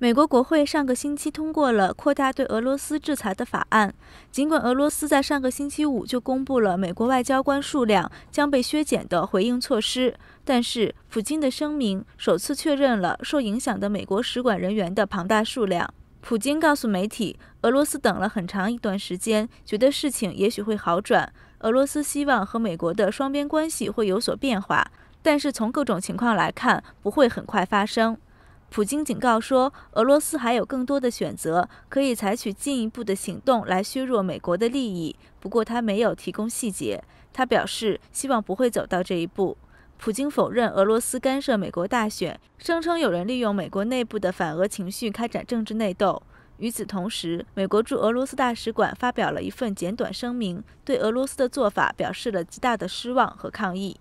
美国国会上个星期通过了扩大对俄罗斯制裁的法案。尽管俄罗斯在上个星期五就公布了美国外交官数量将被削减的回应措施，但是普京的声明首次确认了受影响的美国使馆人员的庞大数量。普京告诉媒体，俄罗斯等了很长一段时间，觉得事情也许会好转。俄罗斯希望和美国的双边关系会有所变化，但是从各种情况来看，不会很快发生。普京警告说，俄罗斯还有更多的选择，可以采取进一步的行动来削弱美国的利益。不过，他没有提供细节。他表示，希望不会走到这一步。普京否认俄罗斯干涉美国大选，声称有人利用美国内部的反俄情绪开展政治内斗。与此同时，美国驻俄罗斯大使馆发表了一份简短声明，对俄罗斯的做法表示了极大的失望和抗议。